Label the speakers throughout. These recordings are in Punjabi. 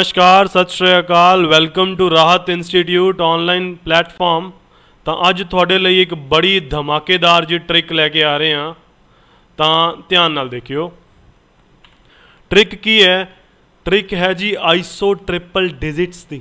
Speaker 1: ਨਮਸਕਾਰ ਸਤਿ ਸ਼੍ਰੀ ਅਕਾਲ welcome to Rahat institute online platform ਤਾਂ ਅੱਜ ਤੁਹਾਡੇ ਲਈ ਇੱਕ ਬੜੀ ਧਮਾਕੇਦਾਰ ਜੀ ਟ੍ਰਿਕ ਲੈ ਕੇ ਆ ਰਹੇ ਹਾਂ ਤਾਂ ਧਿਆਨ ਨਾਲ ਦੇਖਿਓ ਟ੍ਰਿਕ ਕੀ ਹੈ ਟ੍ਰਿਕ ਹੈ ਜੀ ਆਈਸੋ ਟ੍ਰਿਪਲ ਡਿਜਿਟਸ ਦੀ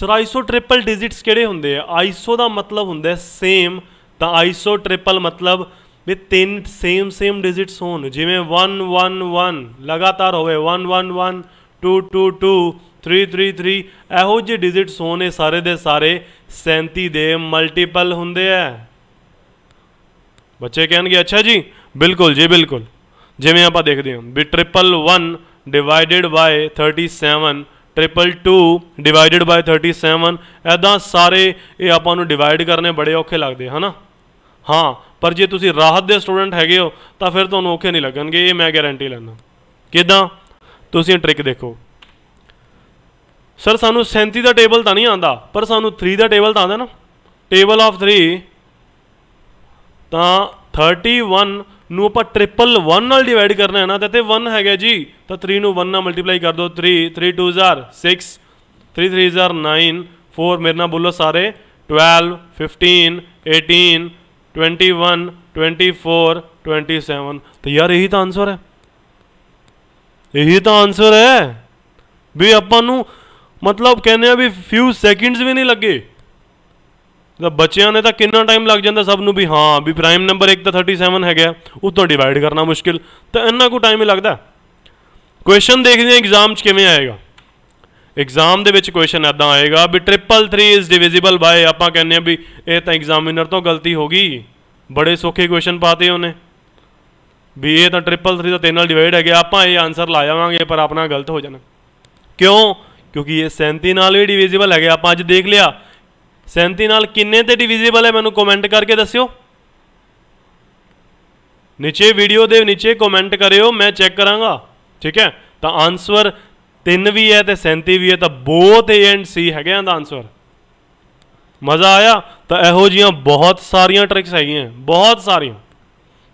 Speaker 1: ਸਰ ਆਈਸੋ ਟ੍ਰਿਪਲ ਡਿਜਿਟਸ ਕਿਹੜੇ ਹੁੰਦੇ ਆ ਆਈਸੋ ਦਾ ਮਤਲਬ ਹੁੰਦਾ ਸੇਮ ਤਾਂ ਆਈਸੋ ਟ੍ਰਿਪਲ ਮਤਲਬ ਵੀ ਤਿੰਨ ਸੇਮ ਸੇਮ ਡਿਜਿਟਸ ਹੋਣ ਜਿਵੇਂ 111 ਲਗਾਤਾਰ ਹੋਵੇ 111 222333 ਇਹੋ ਜਿਹੇ ਡਿਜਿਟਸ ਹੋਣੇ ਸਾਰੇ ਦੇ ਸਾਰੇ 37 ਦੇ ਮਲਟੀਪਲ ਹੁੰਦੇ ਆ ਬੱਚੇ ਕਹਿਣਗੇ ਅੱਛਾ ਜੀ ਬਿਲਕੁਲ ਜੀ ਬਿਲਕੁਲ ਜਿਵੇਂ ਆਪਾਂ ਦੇਖਦੇ ਹਾਂ ਵੀ 1 ਡਿਵਾਈਡਡ ਬਾਈ 37 2 ਡਿਵਾਈਡਡ ਬਾਈ 37 ਐਦਾਂ ਸਾਰੇ ਇਹ ਆਪਾਂ ਨੂੰ ਡਿਵਾਈਡ ਕਰਨੇ ਬੜੇ ਔਖੇ ਲੱਗਦੇ ਹਨਾ ਹਾਂ ਪਰ ਜੇ ਤੁਸੀਂ ਰਾਹਤ ਦੇ ਸਟੂਡੈਂਟ ਹੈਗੇ ਹੋ ਤਾਂ ਫਿਰ ਤੁਹਾਨੂੰ ਔਖੇ ਨਹੀਂ ਲੱਗਣਗੇ ਇਹ ਮੈਂ ਗਾਰੰਟੀ ਲੈਣਾ ਕਿਦਾਂ ਤੁਸੀਂ ਟ੍ਰਿਕ ਦੇਖੋ ਸਰ ਸਾਨੂੰ 37 ਦਾ ਟੇਬਲ ਤਾਂ ਨਹੀਂ ਆਂਦਾ ਪਰ ਸਾਨੂੰ 3 ਦਾ ਟੇਬਲ ਤਾਂ ਆਂਦਾ ਨਾ ਟੇਬਲ ਆਫ 3 ਤਾਂ 31 ਨੂੰ ਆਪਾਂ ਟ੍ਰਿਪਲ 1 ਨਾਲ ਡਿਵਾਈਡ ਕਰਨਾ ਹੈ ਨਾ ਤੇ ਤੇ 1 ਹੈਗਾ ਜੀ ਤਾਂ 3 ਨੂੰ 1 ਨਾਲ ਮਲਟੀਪਲਾਈ ਕਰ ਦਿਓ 3 3 2 6 3 3 9 4 ਮੇਰੇ ਨਾਲ ਬੋਲੋ ਸਾਰੇ 12 15 18 21 24 27 ਤਾਂ ਯਾਰ ਇਹੀ ਤਾਂ ਆਨਸਰ ਹੈ ਇਹੀ ਤਾਂ ਆਨਸਰ ਹੈ ਵੀ ਆਪਾਂ ਨੂੰ ਮਤਲਬ ਕਹਿੰਦੇ ਆ ਵੀ ਫਿਊ ਸੈਕਿੰਡਸ ਵੀ ਨਹੀਂ ਲੱਗੇ ਤਾਂ ਬੱਚਿਆਂ ਨੇ ਤਾਂ ਕਿੰਨਾ ਟਾਈਮ ਲੱਗ ਜਾਂਦਾ ਸਭ ਨੂੰ ਵੀ ਹਾਂ ਵੀ ਪ੍ਰਾਈਮ ਨੰਬਰ 1 ਤਾਂ 37 ਹੈਗਾ ਉਹ ਤੋਂ ਡਿਵਾਈਡ ਕਰਨਾ ਮੁਸ਼ਕਿਲ ਤਾਂ ਇੰਨਾ ਕੋ ਟਾਈਮ ਹੀ ਲੱਗਦਾ ਕੁਐਸਚਨ ਦੇਖਦੇ ਆ ਐਗਜ਼ਾਮ 'ਚ ਕਿਵੇਂ ਆਏਗਾ ਐਗਜ਼ਾਮ ਦੇ ਵਿੱਚ ਕੁਐਸਚਨ ਐਦਾਂ ਆਏਗਾ ਵੀ 333 ਇਜ਼ ਡਿਵੀਜ਼ੀਬਲ ਬਾਈ ਆਪਾਂ ਕਹਿੰਦੇ ਆ ਵੀ ਇਹ ਤਾਂ ਐਗਜ਼ਾਮਿਨਰ ਤੋਂ ਗਲਤੀ ਹੋ ਗਈ ਬੜੇ ਸੌਖੇ ਕੁਐਸਚਨ ਪਾਤੇ ਉਹਨੇ ਵੀ ਇਹ ਤਾਂ 333 ਦਾ 3 ਨਾਲ ਡਿਵਾਈਡ ਹੈ ਗਿਆ ਆਪਾਂ ਇਹ ਆਨਸਰ ਲਾ ਜਾਵਾਂਗੇ ਪਰ ਆਪਣਾ ਗਲਤ ਹੋ ਜਾਣਾ ਕਿਉਂ ਕਿਉਂਕਿ ਇਹ 37 ਨਾਲ ਵੀ ਡਿਵੀਜ਼ੀਬਲ ਹੈਗੇ ਆਪਾਂ ਅੱਜ ਦੇਖ ਲਿਆ 37 ਨਾਲ ਕਿੰਨੇ ਤੇ ਡਿਵੀਜ਼ੀਬਲ ਹੈ ਮੈਨੂੰ ਕਮੈਂਟ ਕਰਕੇ ਦੱਸਿਓ ਨੀਚੇ ਵੀਡੀਓ ਦੇ ਨੀਚੇ ਕਮੈਂਟ ਕਰਿਓ ਮੈਂ ਚੈੱਕ ਕਰਾਂਗਾ ਠੀਕ ਹੈ ਤਾਂ ਆਨਸਰ 3 ਵੀ ਹੈ ਤੇ 37 ਵੀ ਹੈ ਤਾਂ ਬੋਥ ਏ ਐਂਡ ਸੀ ਹੈਗੇ ਆਂ ਦਾ ਆਨਸਰ ਮਜ਼ਾ ਆਇਆ ਤਾਂ ਇਹੋ ਜੀਆਂ ਬਹੁਤ ਸਾਰੀਆਂ ਟ੍ਰਿਕਸ ਹੈਗੀਆਂ ਬਹੁਤ ਸਾਰੀਆਂ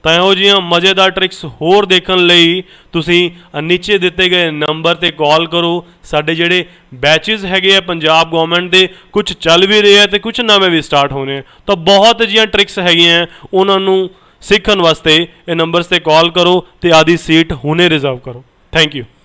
Speaker 1: ਤਾਂ ਇਹੋ ਜੀਆਂ ਮਜ਼ੇਦਾਰ ਟ੍ਰਿਕਸ ਹੋਰ ਦੇਖਣ ਲਈ ਤੁਸੀਂ ਨੀਚੇ ਦਿੱਤੇ ਗਏ ਨੰਬਰ ਤੇ ਕਾਲ ਕਰੋ ਸਾਡੇ ਜਿਹੜੇ ਬੈਚਸ ਹੈਗੇ ਆ ਪੰਜਾਬ ਗਵਰਨਮੈਂਟ ਦੇ ਕੁਝ ਚੱਲ ਵੀ ਰਹੇ ਆ ਤੇ ਕੁਝ ਨਵੇਂ ਵੀ ਸਟਾਰਟ ਹੋਣੇ ਤਾਂ ਬਹੁਤ ਜੀਆਂ ਟ੍ਰਿਕਸ ਹੈਗੀਆਂ ਉਹਨਾਂ ਨੂੰ ਸਿੱਖਣ ਵਾਸਤੇ ਇਹ ਨੰਬਰਸ ਤੇ ਕਾਲ ਕਰੋ ਤੇ ਆਦੀ ਸੀਟ ਹੁਣੇ ਰਿਜ਼ਰਵ ਕਰੋ ਥੈਂਕ ਯੂ